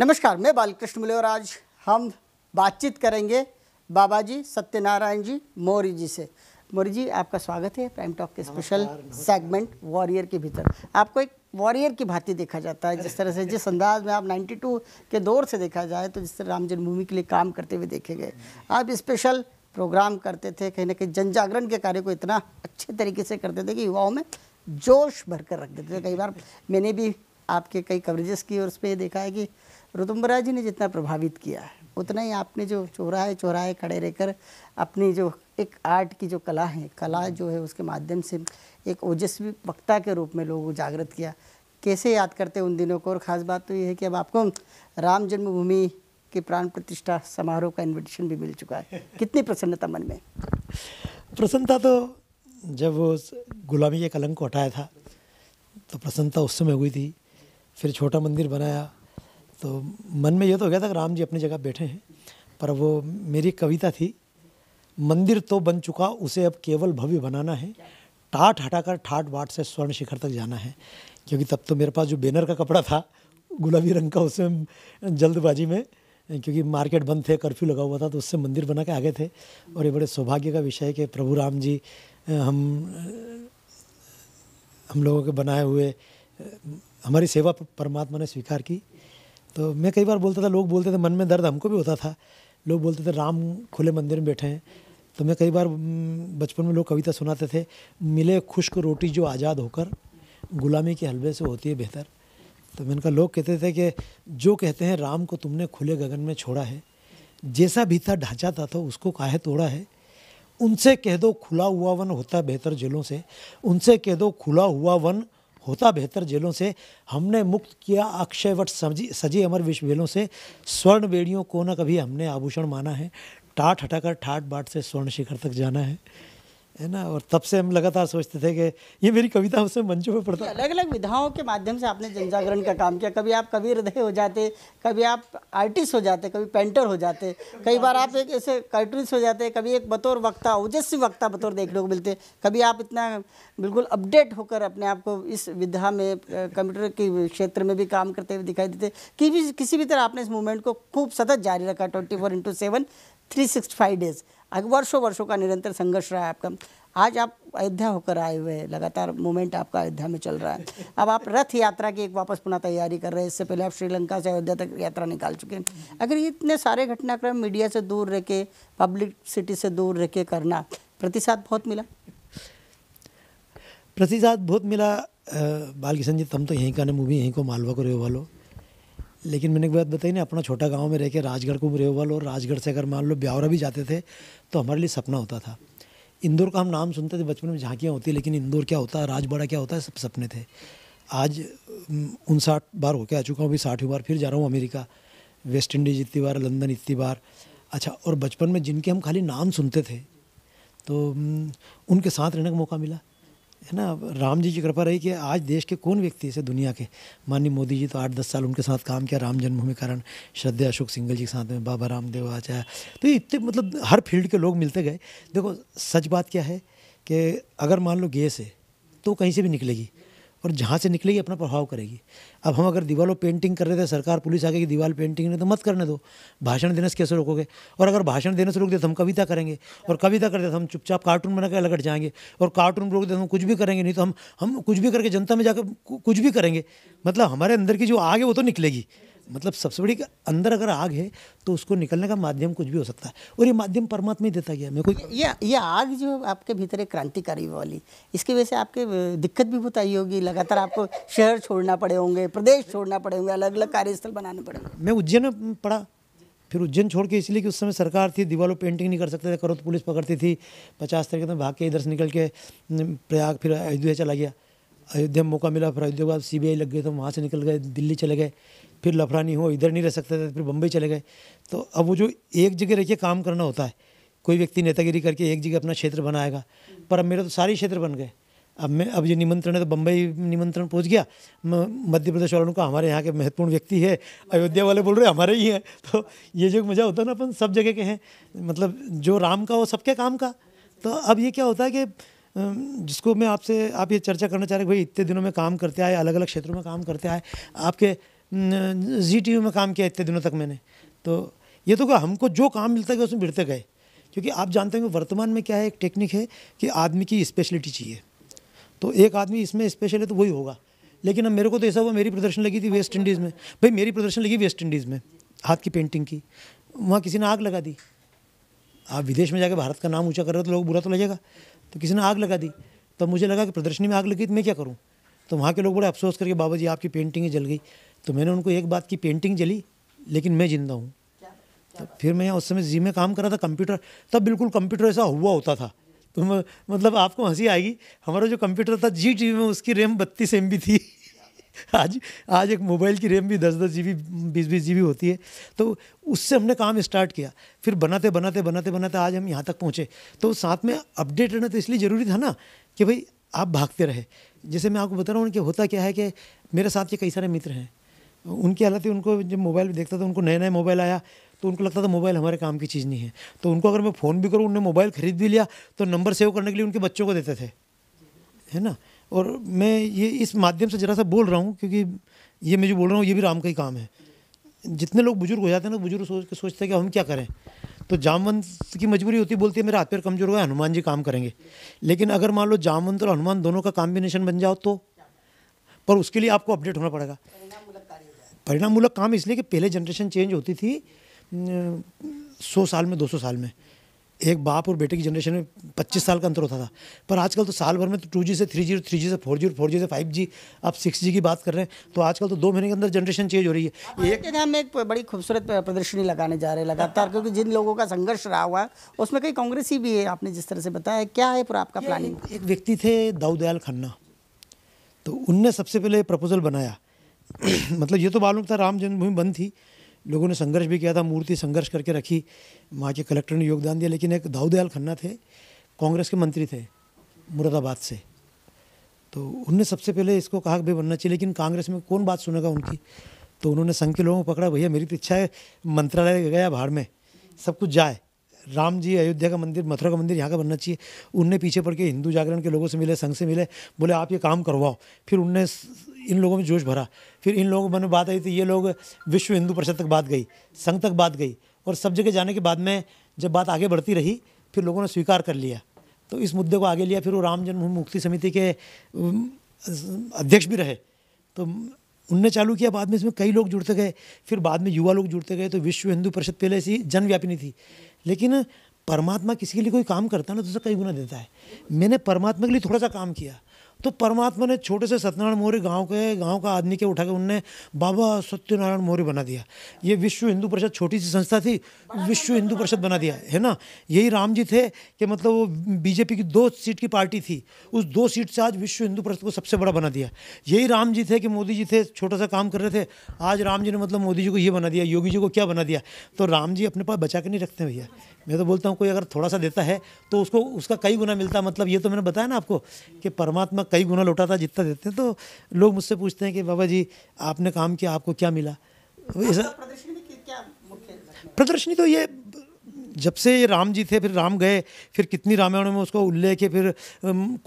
नमस्कार मैं बालकृष्ण मिले और आज हम बातचीत करेंगे बाबा जी सत्यनारायण जी मौर्य जी से मौर्य जी आपका स्वागत है प्राइम टॉक के स्पेशल सेगमेंट वॉरियर के भीतर आपको एक वॉरियर की भांति देखा जाता है जिस तरह से जिस अंदाज में आप 92 के दौर से देखा जाए तो जिस तरह राम जन्मभूमि के लिए काम करते हुए देखे गए आप स्पेशल प्रोग्राम करते थे कहीं ना कहीं जन जागरण के कार्य को इतना अच्छे तरीके से करते थे कि युवाओं में जोश भर कर रख देते थे कई बार मैंने भी आपके कई कवरेजेस की और उस ये देखा है कि रुदुम्बरा जी ने जितना प्रभावित किया है उतना ही आपने जो चौराहे चौराहे खड़े रहकर अपनी जो एक आर्ट की जो कला है कला जो है उसके माध्यम से एक ओजस्वी वक्ता के रूप में लोगों को जागृत किया कैसे याद करते उन दिनों को और ख़ास बात तो ये है कि अब आपको राम जन्मभूमि के प्राण प्रतिष्ठा समारोह का इन्विटेशन भी मिल चुका है कितनी प्रसन्नता मन में प्रसन्नता तो जब गुलामी के कलंक को हटाया था तो प्रसन्नता उस समय हुई थी फिर छोटा मंदिर बनाया तो मन में ये तो हो गया था कि राम जी अपनी जगह बैठे हैं पर वो मेरी कविता थी मंदिर तो बन चुका उसे अब केवल भव्य बनाना है टाट हटाकर ठाट बाट से स्वर्ण शिखर तक जाना है क्योंकि तब तो मेरे पास जो बैनर का कपड़ा था गुलाबी रंग का उसमें जल्दबाजी में क्योंकि मार्केट बंद थे कर्फ्यू लगा हुआ था तो उससे मंदिर बना के आ गए थे और ये बड़े सौभाग्य का विषय है कि प्रभु राम जी हम हम लोगों के बनाए हुए हमारी सेवा परमात्मा ने स्वीकार की तो मैं कई बार बोलता था लोग बोलते थे मन में दर्द हमको भी होता था लोग बोलते थे राम खुले मंदिर में बैठे हैं तो मैं कई बार बचपन में लोग कविता सुनाते थे मिले खुश्क रोटी जो आज़ाद होकर गुलामी के हलवे से होती है बेहतर तो मैंने कहा लोग कहते थे कि जो कहते हैं राम को तुमने खुले गगन में छोड़ा है जैसा भी था ढांचा था तो उसको काहे तोड़ा है उनसे कह दो खुला हुआ वन होता बेहतर जेलों से उनसे कह दो खुला हुआ वन होता बेहतर जेलों से हमने मुक्त किया अक्षयवट सजी सजी अमर विश्व से स्वर्ण बेड़ियों को न कभी हमने आभूषण माना है टाट हटाकर ठाट बाट से स्वर्ण शिखर तक जाना है है ना और तब से हम लगातार सोचते थे कि ये मेरी कविता उसमें मंचों पर पड़ता अलग अलग विधाओं के माध्यम से आपने जन जागरण का काम किया कभी आप कवि हृदय हो जाते कभी आप आर्टिस्ट हो जाते कभी पेंटर हो जाते कई बार आप एक ऐसे कार्टूनिस्ट हो जाते कभी एक बतौर वक्ता ओजस्वी वक्ता बतौर देखने को मिलते कभी आप इतना बिल्कुल अपडेट होकर अपने आप को इस विधा में कंप्यूटर के क्षेत्र में भी काम करते हुए दिखाई देते कि किसी भी तरह आपने इस मूवमेंट को खूब सतत जारी रखा twenty four into seven three sixty five days वर्षों वर्षों का निरंतर संघर्ष रहा है आपका आज आप अयोध्या होकर आए हुए हैं लगातार मोमेंट आपका अयोध्या में चल रहा है अब आप रथ यात्रा की एक वापस पुनः तैयारी कर रहे हैं इससे पहले आप श्रीलंका से अयोध्या तक यात्रा निकाल चुके हैं अगर इतने सारे घटनाक्रम मीडिया से दूर रह के पब्लिक सिटी से दूर रह के करना प्रतिसाद बहुत मिला प्रतिसाद बहुत मिला बाल किशन जी तुम तो यहीं का ना मूवी यहीं को मालवा को रेवालो लेकिन मैंने एक बात बताई ना अपना छोटा गांव में रह के राजगढ़ कुमरेवल और राजगढ़ से अगर मान लो ब्यावरा भी जाते थे तो हमारे लिए सपना होता था इंदौर का हम नाम सुनते थे बचपन में झांकियाँ होती लेकिन इंदौर क्या होता है राजबाड़ा क्या होता है सब सपने थे आज उनसाठ बार होके आ चुका हूँ अभी साठवीं बार फिर जा रहा हूँ अमेरिका वेस्ट इंडीज़ इतनी बार लंदन इतनी बार अच्छा और बचपन में जिनके हम खाली नाम सुनते थे तो उनके साथ रहने का मौका मिला है ना राम जी की कृपा रही कि आज देश के कौन व्यक्ति से दुनिया के माननीय मोदी जी तो आठ दस साल उनके साथ काम किया राम जन्मभूमि कारण श्रद्धा अशोक सिंगल जी के साथ में बाबा रामदेव आचार्य तो ये इतने मतलब हर फील्ड के लोग मिलते गए देखो सच बात क्या है कि अगर मान लो गैस है तो कहीं से भी निकलेगी और जहाँ से निकलेगी अपना प्रभाव करेगी अब हम अगर दीवारों पेंटिंग कर रहे थे सरकार पुलिस आ गई दीवाल पेंटिंग नहीं तो मत करने दो भाषण देने से कैसे रोकोगे और अगर भाषण देने से रोक दे तो हम कविता करेंगे और कविता करते तो हम चुपचाप कार्टून बना के लगट जाएंगे और कार्टून रोक दे तो हम कुछ भी करेंगे नहीं तो हम हम कुछ भी करके जनता में जाकर कुछ भी करेंगे मतलब हमारे अंदर की जो आग है वो तो निकलेगी मतलब सबसे बड़ी अंदर अगर आग है तो उसको निकलने का माध्यम कुछ भी हो सकता है और ये माध्यम परमात्मा ही देता गया मेरे को ये ये आग जो आपके भीतर एक क्रांतिकारी वाली इसकी वजह से आपके दिक्कत भी बहुत आई होगी लगातार आपको शहर छोड़ना पड़े होंगे प्रदेश छोड़ना पड़े होंगे अलग अलग कार्यस्थल बनाने पड़े मैं उज्जैन में पढ़ा फिर उज्जैन छोड़ के इसलिए कि उस समय सरकार थी दीवारों पेंटिंग नहीं कर सकते थे करो तो पुलिस पकड़ती थी पचास तरीके में भाग के इधर से निकल के प्रयाग फिर अयोध्या चला गया अयोध्या में मौका मिला फिर अयोध्या के बाद सी लग गए तो वहाँ से निकल गए दिल्ली चले गए फिर लफरानी हो इधर नहीं रह सकते थे फिर बम्बई चले गए तो अब वो जो एक जगह रह के काम करना होता है कोई व्यक्ति नेतागिरी करके एक जगह अपना क्षेत्र बनाएगा पर अब मेरा तो सारे क्षेत्र बन गए अब मैं अब ये निमंत्रण है तो बम्बई निमंत्रण पहुंच गया मध्य प्रदेश वालों का हमारे यहाँ के महत्वपूर्ण व्यक्ति है अयोध्या वाले बोल रहे हमारे ही हैं तो ये जो मज़ा होता है ना अपन सब जगह के हैं मतलब जो राम का वो सबके काम का तो अब ये क्या होता है कि जिसको मैं आपसे आप ये चर्चा करना चाह रहे भाई इतने दिनों में काम करते आए अलग अलग क्षेत्रों में काम करते आए आपके जी टी में काम किया इतने दिनों तक मैंने तो ये तो क्या हमको जो काम मिलता गया उसमें भिड़ते गए क्योंकि आप जानते हैं वर्तमान में क्या है एक टेक्निक है कि आदमी की स्पेशलिटी चाहिए तो एक आदमी इसमें स्पेशल है तो वही होगा लेकिन अब मेरे को तो ऐसा हुआ मेरी प्रदर्शन लगी थी वेस्ट इंडीज़ में भाई मेरी प्रदर्शन लगी वेस्ट इंडीज़ में हाथ की पेंटिंग की वहाँ किसी ने आग लगा दी आप विदेश में जाकर भारत का नाम ऊँचा कर रहे हो तो लोग बुरा तो लगेगा तो किसी ने आग लगा दी तब मुझे लगा कि प्रदर्शनी में आग लगी तो मैं क्या करूँ तो वहाँ के लोग बड़े अफसोस करके बाबा जी आपकी पेंटिंग ही जल गई तो मैंने उनको एक बात की पेंटिंग जली लेकिन मैं जिंदा हूँ तो फिर मैं उस समय जी में काम कर रहा था कंप्यूटर तब बिल्कुल कंप्यूटर ऐसा हुआ होता था तो मतलब आपको हंसी आएगी हमारा जो कंप्यूटर था जी टी में उसकी रैम बत्तीस एम थी आज आज एक मोबाइल की रैम भी दस दस जी बी बीस बीस जी होती है तो उससे हमने काम स्टार्ट किया फिर बनाते बनाते बनाते बनाते आज हम यहाँ तक पहुँचे तो साथ में अपडेट रहना तो इसलिए ज़रूरी था ना कि भाई आप भागते रहे जैसे मैं आपको बता रहा हूँ कि होता क्या है कि मेरे साथ के कई सारे मित्र हैं उनकी हालत उनको जब मोबाइल देखता था उनको नया नया मोबाइल आया तो उनको लगता था मोबाइल हमारे काम की चीज़ नहीं है तो उनको अगर मैं फ़ोन भी करूँ उन्होंने मोबाइल ख़रीद भी लिया तो नंबर सेव करने के लिए उनके बच्चों को देते थे है ना और मैं ये इस माध्यम से ज़रा सा बोल रहा हूँ क्योंकि ये मैं जो बोल रहा हूँ ये भी राम का ही काम है जितने लोग बुजुर्ग हो जाते हैं ना बुजुर्ग सोच के सोचते हैं कि हम क्या करें तो जामवंत की मजबूरी होती बोलती है मेरे हाथ पैर कमजोर हुआ है हनुमान जी काम करेंगे लेकिन अगर मान लो जामवंत और हनुमान दोनों का कॉम्बिनेशन बन जाओ तो पर उसके लिए आपको अपडेट होना पड़ेगा परिणाममूलक काम इसलिए कि पहले जनरेशन चेंज होती थी सौ साल में दो सौ साल में एक बाप और बेटे की जनरेशन में पच्चीस साल का अंतर होता था पर आजकल तो साल भर में तो टू जी से थ्री जी थ्री जी से फोर जी फोर जी से फाइव जी आप सिक्स जी की बात कर रहे हैं तो आजकल तो दो महीने के अंदर जनरेशन चेंज हो रही है एक हम एक बड़ी खूबसूरत प्रदर्शनी लगाने जा रहे हैं लगातार क्योंकि जिन लोगों का संघर्ष रहा हुआ है उसमें कई कांग्रेसी भी है आपने जिस तरह से बताया क्या है पूरा आपका प्लानिंग एक व्यक्ति थे दाऊदयाल खन्ना तो उनने सबसे पहले प्रपोजल बनाया मतलब ये तो मालूम था राम जन्मभूमि बंद थी लोगों ने संघर्ष भी किया था मूर्ति संघर्ष करके रखी वहाँ के कलेक्टर ने योगदान दिया लेकिन एक दाऊदयाल खन्ना थे कांग्रेस के मंत्री थे मुरादाबाद से तो उनने सबसे पहले इसको कहा भाई बनना चाहिए लेकिन कांग्रेस में कौन बात सुनेगा उनकी तो उन्होंने संघ के लोगों को पकड़ा भैया मेरी तो इच्छा है मंत्रालय गया भाड़ में सब कुछ जाए राम जी अयोध्या का मंदिर मथुरा का मंदिर यहाँ का बनना चाहिए उनने पीछे पड़ के हिंदू जागरण के लोगों से मिले संघ से मिले बोले आप ये काम करवाओ फिर उनने इन लोगों में जोश भरा फिर इन लोगों में बात आई तो ये लोग विश्व हिंदू परिषद तक बात गई संघ तक बात गई और सब जगह जाने के बाद में जब बात आगे बढ़ती रही फिर लोगों ने स्वीकार कर लिया तो इस मुद्दे को आगे लिया फिर वो राम जन्मभूमि मुक्ति समिति के अध्यक्ष भी रहे तो उनने चालू किया बाद में इसमें कई लोग जुड़ते गए फिर बाद में युवा लोग जुड़ते गए तो विश्व हिंदू परिषद पहले ऐसी जनव्यापी नहीं थी लेकिन परमात्मा किसी के लिए कोई काम करता है ना तो उसे कई गुना देता है मैंने परमात्मा के लिए थोड़ा सा काम किया तो परमात्मा ने छोटे से सत्यनारायण मौर्य गांव के गांव का आदमी के उठा के उनने बाबा सत्यनारायण मौर्य बना दिया ये विश्व हिंदू परिषद छोटी सी संस्था थी विश्व हिंदू परिषद बना दिया है ना यही राम जी थे कि मतलब वो बीजेपी की दो सीट की पार्टी थी उस दो सीट से आज विश्व हिंदू परिषद को सबसे बड़ा बना दिया यही राम जी थे कि मोदी जी थे छोटा सा काम कर रहे थे आज राम जी ने मतलब मोदी जी को ये बना दिया योगी जी को क्या बना दिया तो राम जी अपने पास बचा के नहीं रखते भैया मैं तो बोलता हूँ कोई अगर थोड़ा सा देता है तो उसको उसका कई गुना मिलता है मतलब ये तो मैंने बताया ना आपको कि परमात्मा कई गुना लौटा था जितना देते हैं तो लोग मुझसे पूछते हैं कि बाबा जी आपने काम किया आपको क्या मिला ऐसा तो प्रदर्शनी तो ये जब से ये राम जी थे फिर राम गए फिर कितनी रामायण में उसको उल्लेख है फिर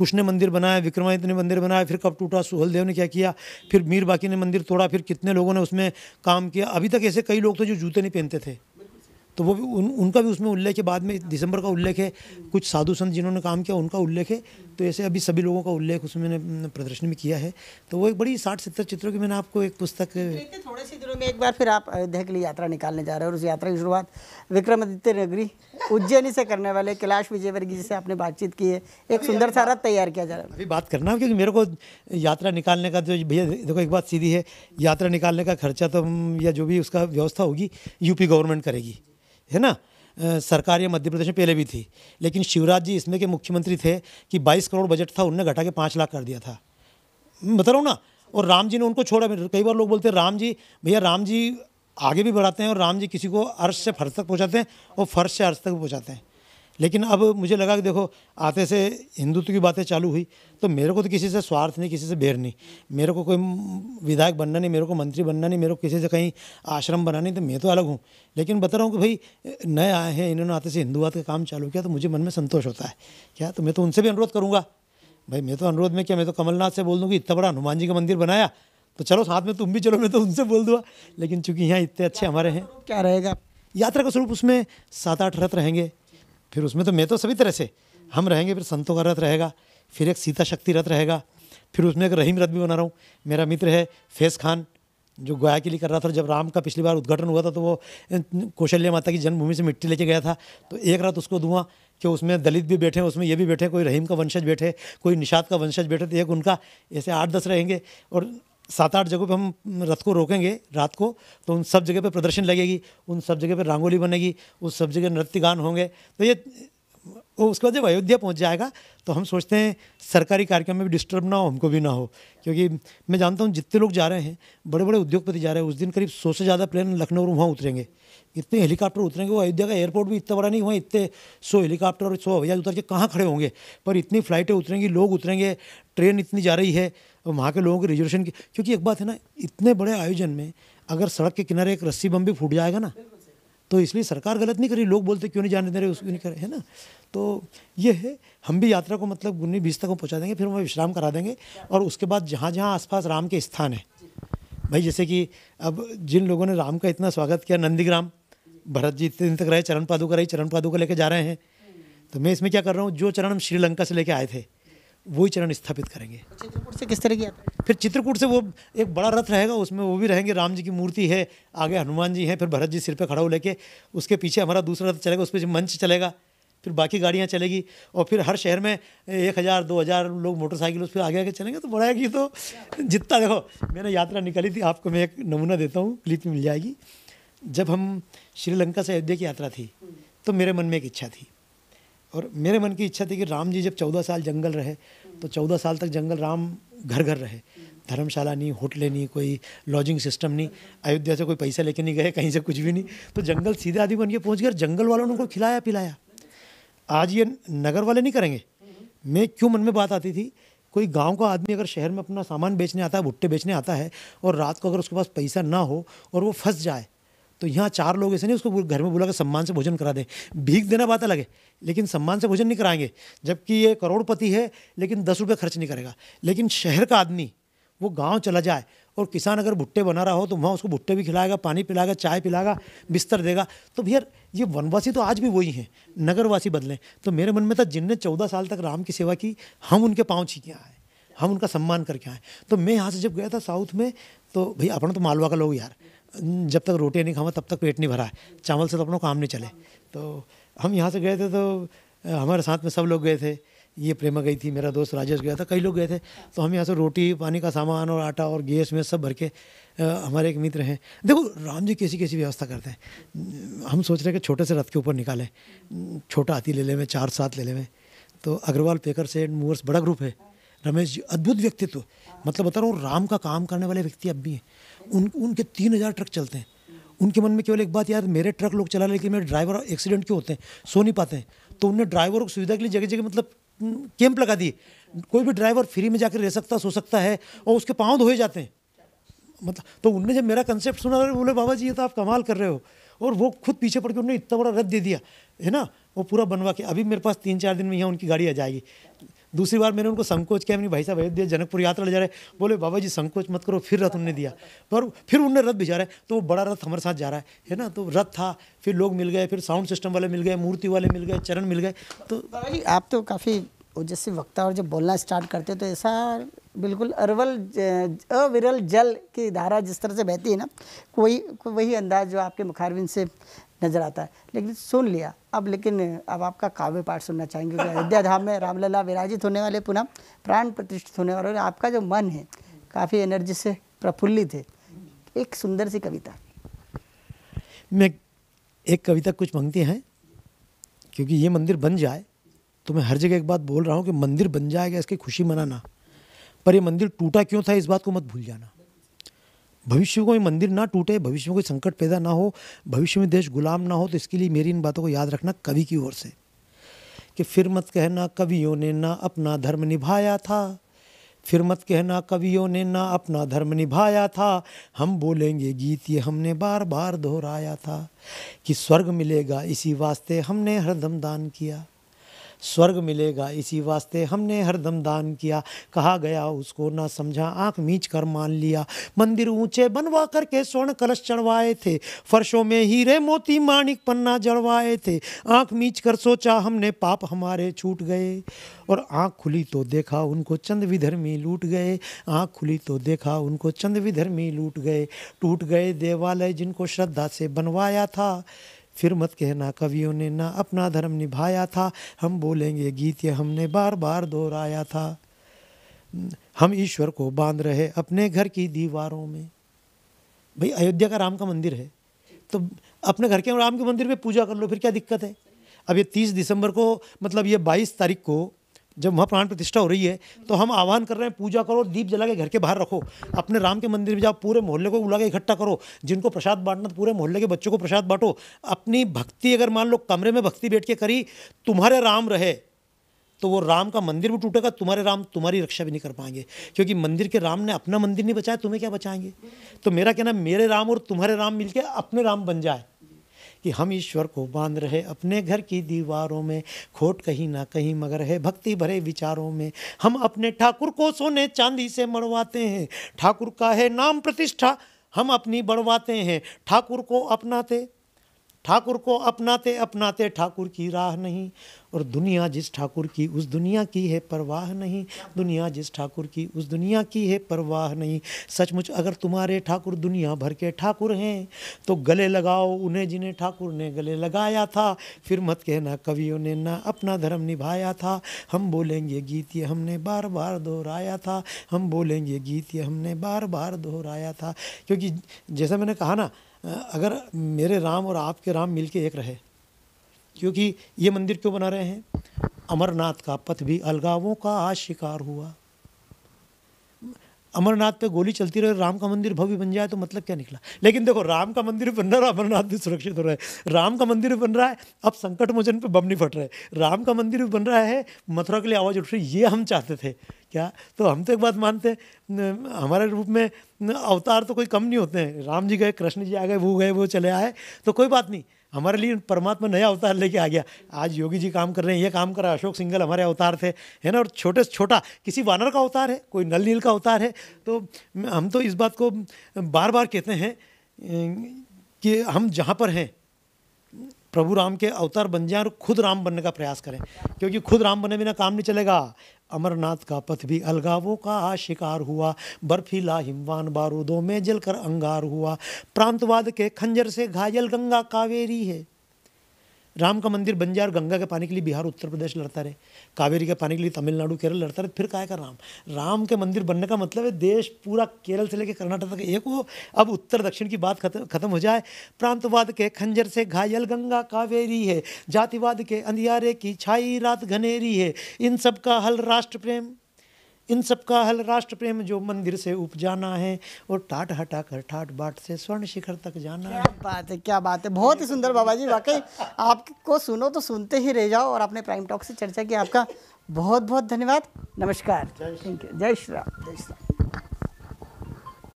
कुश ने मंदिर बनाया विक्रमादित्य ने मंदिर बनाया फिर कब टूटा सुहलदेव ने क्या किया फिर मीर बाकी ने मंदिर तोड़ा फिर कितने लोगों ने उसमें काम किया अभी तक ऐसे कई लोग थे जो जूते नहीं पहनते थे तो वो भी उन उनका भी उसमें उल्लेख है बाद में दिसंबर का उल्लेख है कुछ साधु संत जिन्होंने काम किया उनका उल्लेख है तो ऐसे अभी सभी लोगों का उल्लेख उसमें मैंने प्रदर्शन में किया है तो वो एक बड़ी साठ सत्तर चित्रों की मैंने आपको एक पुस्तक तो तो थोड़े से दिनों में एक बार फिर आप अयोध्या के लिए यात्रा निकालने जा रहे हैं और उस यात्रा की शुरुआत विक्रमादित्य नगरी उज्जैनी से करने वाले कैलाश विजयवर्गीय से आपने बातचीत की है एक सुंदर सा रथ तैयार किया जा रहा है अभी बात करना क्योंकि मेरे को यात्रा निकालने का जो तो भैया देखो एक बात सीधी है यात्रा निकालने का खर्चा तो या जो भी उसका व्यवस्था होगी यूपी गवर्नमेंट करेगी है ना सरकार ये मध्य प्रदेश में पहले भी थी लेकिन शिवराज जी इसमें के मुख्यमंत्री थे कि 22 करोड़ बजट था उनने घटा के पाँच लाख कर दिया था बता रहा हूँ ना और राम जी ने उनको छोड़ा कई बार लोग बोलते हैं राम जी भैया राम जी आगे भी बढ़ाते हैं और राम जी किसी को अर्श से फर्श तक पहुँचाते हैं और फर्श से अर्श तक पहुँचाते हैं लेकिन अब मुझे लगा कि देखो आते से हिंदुत्व की बातें चालू हुई तो मेरे को तो किसी से स्वार्थ नहीं किसी से बेर नहीं मेरे को कोई विधायक बनना नहीं मेरे को मंत्री बनना नहीं मेरे को किसी से कहीं आश्रम बनाना नहीं तो मैं तो अलग हूँ लेकिन बता रहा हूँ कि भाई नए आए हैं इन्होंने आते से हिंदुवाद का काम चालू किया तो मुझे मन में संतोष होता है क्या तो मैं तो उनसे भी अनुरोध करूँगा भाई मैं तो अनुरोध में क्या मैं तो कमलनाथ से बोल दूँगी इतना बड़ा हनुमान जी का मंदिर बनाया तो चलो साथ में तुम भी चलो मैं तो उनसे बोल दूँगा लेकिन चूंकि यहाँ इतने अच्छे हमारे हैं क्या रहेगा यात्रा का स्वरूप उसमें सात आठ रथ रहेंगे फिर उसमें तो मैं तो सभी तरह से हम रहेंगे फिर संतों का रथ रहेगा फिर एक सीता शक्ति रथ रहेगा फिर उसमें एक रहीम रथ भी बना रहा हूँ मेरा मित्र है फैज़ खान जो गया के लिए कर रहा था जब राम का पिछली बार उद्घाटन हुआ था तो वो कौशल्या माता की जन्मभूमि से मिट्टी लेके गया था तो एक रात उसको दूंगा कि उसमें दलित भी बैठे उसमें ये भी बैठे कोई रहीम का वंशज बैठे कोई निषाद का वंशज बैठे तो एक उनका ऐसे आठ दस रहेंगे और सात आठ जगहों पे हम रथ को रोकेंगे रात को तो उन सब जगह पे प्रदर्शन लगेगी उन सब जगह पे रंगोली बनेगी उस सब जगह नृत्य गान होंगे तो ये वो उसके बाद जब अयोध्या पहुंच जाएगा तो हम सोचते हैं सरकारी कार्यक्रम में भी डिस्टर्ब ना हो हमको भी ना हो क्योंकि मैं जानता हूँ जितने लोग जा रहे हैं बड़े बड़े उद्योगपति जा रहे हैं उस दिन करीब सौ से ज़्यादा प्लेन लखनऊ और वहाँ उतरेंगे इतने हेलीकॉप्टर उतरेंगे वो अयोध्या का एयरपोर्ट भी इतना बड़ा नहीं हुआ इतने सौ हेलीकॉप्टर और सौ हवाई उतर के कहाँ खड़े होंगे पर इतनी फ्लाइटें उतरेंगी लोग उतरेंगे ट्रेन इतनी जा रही है वहाँ के लोगों के रिजर्वेशन की क्योंकि एक बात है ना इतने बड़े आयोजन में अगर सड़क के किनारे एक रस्सी बम भी फूट जाएगा ना तो इसलिए सरकार गलत नहीं करी लोग बोलते क्यों नहीं जाने दे रहे उसको नहीं करें है ना तो ये है हम भी यात्रा को मतलब उन्नीस बीस तक पहुँचा देंगे फिर वहाँ विश्राम करा देंगे और उसके बाद जहाँ जहाँ आसपास राम के स्थान हैं भाई जैसे कि अब जिन लोगों ने राम का इतना स्वागत किया नंदीग्राम भरत जी इतने दिन तक रहे चरण पादुका रहे चरण पादुका लेके जा रहे हैं तो मैं इसमें क्या कर रहा हूँ जो चरण हम श्रीलंका से लेके आए थे वही चरण स्थापित करेंगे तो चित्रकूट से किस तरह की यात्रा फिर चित्रकूट से वो एक बड़ा रथ रहेगा उसमें वो भी रहेंगे राम जी की मूर्ति है आगे हनुमान जी हैं फिर भरत जी सिर पे खड़ा हो लेके उसके पीछे हमारा दूसरा रथ चलेगा उस पर मंच चलेगा फिर बाकी गाड़ियाँ चलेगी और फिर हर शहर में एक हज़ार दो हज़ार लोग मोटरसाइकिल उस पर आगे आगे चलेंगे तो बड़ा है कि तो जितना देखो मैंने यात्रा निकाली थी आपको मैं एक नमूना देता हूँ क्लिप मिल जाएगी जब हम श्रीलंका से अयोध्या की यात्रा थी तो मेरे मन में एक इच्छा थी और मेरे मन की इच्छा थी कि राम जी जब चौदह साल जंगल रहे तो चौदह साल तक जंगल राम घर घर रहे धर्मशाला नहीं होटलें नहीं कोई लॉजिंग सिस्टम नहीं अयोध्या से कोई पैसा लेके नहीं गए कहीं से कुछ भी नहीं तो जंगल सीधे आदमी बन के पहुँच गया जंगल वालों ने उनको खिलाया पिलाया आज ये नगर वाले नहीं करेंगे मैं क्यों मन में बात आती थी कोई गांव का आदमी अगर शहर में अपना सामान बेचने आता है भुट्टे बेचने आता है और रात को अगर उसके पास पैसा ना हो और वो फंस जाए तो यहाँ चार लोग ऐसे नहीं उसको घर में बुला कर सम्मान से भोजन करा दें भीख देना बात अलग है लेकिन सम्मान से भोजन नहीं कराएंगे जबकि ये करोड़पति है लेकिन दस रुपये खर्च नहीं करेगा लेकिन शहर का आदमी वो गाँव चला जाए और किसान अगर भुट्टे बना रहा हो तो वहाँ उसको भुट्टे भी खिलाएगा पानी पिलाएगा चाय पिलाएगा बिस्तर देगा तो भैया ये वनवासी तो आज भी वही हैं नगरवासी बदलें तो मेरे मन में था जिनने चौदह साल तक राम की सेवा की हम उनके पाँव छीके आए हम उनका सम्मान करके आए तो मैं यहाँ से जब गया था साउथ में तो भैया अपना तो मालवा का लोग यार जब तक रोटी नहीं खावा तब तक पेट नहीं भरा है चावल से तो अपना काम नहीं चले तो हम यहाँ से गए थे तो हमारे साथ में सब लोग गए थे ये प्रेमा गई थी मेरा दोस्त राजेश गया था कई लोग गए थे तो हम यहाँ से रोटी पानी का सामान और आटा और गैस में सब भर के हमारे एक मित्र हैं देखो राम जी कैसी कैसी व्यवस्था करते हैं हम सोच रहे हैं कि छोटे से रथ के ऊपर निकालें छोटा हाथी ले लें में चार सात ले लें तो अग्रवाल पेकर से मूवर्स बड़ा ग्रुप है रमेश जी अद्भुत व्यक्तित्व मतलब बता रहा हूँ राम का काम करने वाले व्यक्ति अब भी हैं उन उनके तीन हज़ार ट्रक चलते हैं उनके मन में केवल एक बात याद मेरे ट्रक लोग चला लेकिन मेरे ड्राइवर एक्सीडेंट क्यों होते हैं सो नहीं पाते हैं तो उनने ड्राइवर को सुविधा के लिए जगह जगह मतलब कैंप लगा दिए कोई भी ड्राइवर फ्री में जाकर रह सकता सो सकता है और उसके पाँव धोए जाते हैं मतलब तो उनने जब मेरा कंसेप्ट सुना तो बोले बाबा जी ये तो आप कमाल कर रहे हो और वो खुद पीछे पड़ के उन्होंने इतना बड़ा रद्द दे दिया है ना वो पूरा बनवा के अभी मेरे पास तीन चार दिन में यहाँ उनकी गाड़ी आ जाएगी दूसरी बार मैंने उनको संकोच किया मैंने भाई साहब अयोध्या जनकपुर यात्रा ले जा रहे बोले बाबा जी संकोच मत करो फिर रथ उनने दिया पर फिर उनने रथ भिजा रहा है तो वो बड़ा रथ हमारे साथ जा रहा है है ना तो रथ था फिर लोग मिल गए फिर साउंड सिस्टम वाले मिल गए मूर्ति वाले मिल गए चरण मिल गए तो आप तो काफ़ी जैसे वक्ता और जब बोलना स्टार्ट करते तो ऐसा बिल्कुल अरवल अविरल जल की धारा जिस तरह से बहती है ना कोई वही अंदाज जो आपके मुखारविन से नज़र आता है लेकिन सुन लिया अब लेकिन अब आपका काव्य पाठ सुनना चाहेंगे अयोध्या धाम में रामलला विराजित होने वाले पुनः प्राण प्रतिष्ठित होने वाले आपका जो मन है काफ़ी एनर्जी से प्रफुल्लित है एक सुंदर सी कविता मैं एक कविता कुछ मांगती हैं क्योंकि ये मंदिर बन जाए तो मैं हर जगह एक बात बोल रहा हूँ कि मंदिर बन जाएगा इसकी खुशी मनाना पर ये मंदिर टूटा क्यों था इस बात को मत भूल जाना भविष्य में कोई मंदिर ना टूटे भविष्य में कोई संकट पैदा ना हो भविष्य में देश गुलाम ना हो तो इसके लिए मेरी इन बातों को याद रखना कवि की ओर से कि फिर मत कहना कवियों ने ना अपना धर्म निभाया था फिर मत कहना कवियों ने ना अपना धर्म निभाया था हम बोलेंगे गीत ये हमने बार बार दोहराया था कि स्वर्ग मिलेगा इसी वास्ते हमने हरदम दान किया स्वर्ग मिलेगा इसी वास्ते हमने हर दम दान किया कहा गया उसको ना समझा आंख मींच कर मान लिया मंदिर ऊंचे बनवा करके स्वर्ण कलश चढ़वाए थे फर्शों में हीरे मोती माणिक पन्ना जड़वाए थे आंख मींच कर सोचा हमने पाप हमारे छूट गए और आंख खुली तो देखा उनको चंद विधर्मी लूट गए आंख खुली तो देखा उनको चंद विधर्मी लूट गए टूट गए देवालय जिनको श्रद्धा से बनवाया था फिर मत कहना कवियों ने ना अपना धर्म निभाया था हम बोलेंगे गीत ये हमने बार बार दोहराया था हम ईश्वर को बांध रहे अपने घर की दीवारों में भाई अयोध्या का राम का मंदिर है तो अपने घर के राम के मंदिर में पूजा कर लो फिर क्या दिक्कत है अब ये तीस दिसंबर को मतलब ये बाईस तारीख को जब वहाँ प्राण प्रतिष्ठा हो रही है तो हम आह्वान कर रहे हैं पूजा करो दीप जला के घर के बाहर रखो अपने राम के मंदिर में जाओ पूरे मोहल्ले को बुला के इकट्ठा करो जिनको प्रसाद बांटना तो पूरे मोहल्ले के बच्चों को प्रसाद बांटो अपनी भक्ति अगर मान लो कमरे में भक्ति बैठ के करी तुम्हारे राम रहे तो वो राम का मंदिर भी टूटेगा तुम्हारे राम तुम्हारी रक्षा भी नहीं कर पाएंगे क्योंकि मंदिर के राम ने अपना मंदिर नहीं बचाया तुम्हें क्या बचाएंगे तो मेरा कहना मेरे राम और तुम्हारे राम मिलके अपने राम बन जाए कि हम ईश्वर को बांध रहे अपने घर की दीवारों में खोट कहीं ना कहीं मगर है भक्ति भरे विचारों में हम अपने ठाकुर को सोने चांदी से मरवाते हैं ठाकुर का है नाम प्रतिष्ठा हम अपनी बढ़वाते हैं ठाकुर को अपनाते ठाकुर को अपनाते अपनाते ठाकुर की राह नहीं और दुनिया जिस ठाकुर की उस दुनिया की है परवाह नहीं दुनिया जिस ठाकुर की उस दुनिया की है परवाह नहीं सचमुच अगर तुम्हारे ठाकुर दुनिया भर के ठाकुर हैं तो गले लगाओ उन्हें जिन्हें ठाकुर ने गले लगाया था फिर मत कहना कवियों ने ना अपना धर्म निभाया था हम बोलेंगे गीत ये हमने बार बार दोहराया था हम बोलेंगे गीत ये हमने बार बार दोहराया था क्योंकि जैसा मैंने कहा ना अगर मेरे राम और आपके राम मिलके एक रहे क्योंकि ये मंदिर क्यों बना रहे हैं अमरनाथ का पथ भी अलगावों का आज शिकार हुआ अमरनाथ पे गोली चलती रहे राम का मंदिर भव्य बन जाए तो मतलब क्या निकला लेकिन देखो राम का मंदिर बन रहा है अमरनाथ भी सुरक्षित हो रहा है राम का मंदिर बन रहा है अब संकट मोचन पे बम नहीं फट रहे राम का मंदिर भी बन रहा है मथुरा के लिए आवाज़ उठ रही ये हम चाहते थे क्या तो हम तो एक बात मानते हैं हमारे रूप में अवतार तो कोई कम नहीं होते हैं राम जी गए कृष्ण जी आ गए वो गए वो चले आए तो कोई बात नहीं हमारे लिए परमात्मा नया अवतार लेके आ गया आज योगी जी काम कर रहे हैं ये काम कर है अशोक सिंगल हमारे अवतार थे है ना और छोटे से छोटा किसी वानर का अवतार है कोई नल नील का अवतार है तो हम तो इस बात को बार बार कहते हैं कि हम जहाँ पर हैं प्रभु राम के अवतार बन जाएं और खुद राम बनने का प्रयास करें क्योंकि खुद राम बने बिना काम नहीं चलेगा अमरनाथ का पथ भी अलगावों का शिकार हुआ बर्फीला हिमवान बारूदों में जलकर अंगार हुआ प्रांतवाद के खंजर से घायल गंगा कावेरी है राम का मंदिर बन जाए और गंगा के पानी के लिए बिहार उत्तर प्रदेश लड़ता रहे कावेरी के पानी के लिए तमिलनाडु केरल लड़ता रहे फिर काय का राम राम के मंदिर बनने का मतलब है देश पूरा केरल से लेकर कर्नाटक तक एक हो अब उत्तर दक्षिण की बात खत्म खत्म हो जाए प्रांतवाद के खंजर से घायल गंगा कावेरी है जातिवाद के अंधियारे की छाई रात घनेरी है इन सब का हल राष्ट्र प्रेम इन सब का हल राष्ट्र प्रेम जो मंदिर से उपजाना है और टाट हटा कर ठाट बाट से स्वर्ण शिखर तक जाना क्या है बात है क्या बात है बहुत ही सुंदर बाबा जी वाकई आपको सुनो तो सुनते ही रह जाओ और आपने प्राइम टॉक से चर्चा की आपका बहुत बहुत धन्यवाद नमस्कार थैंक यू जय श्री राम जय श्री राम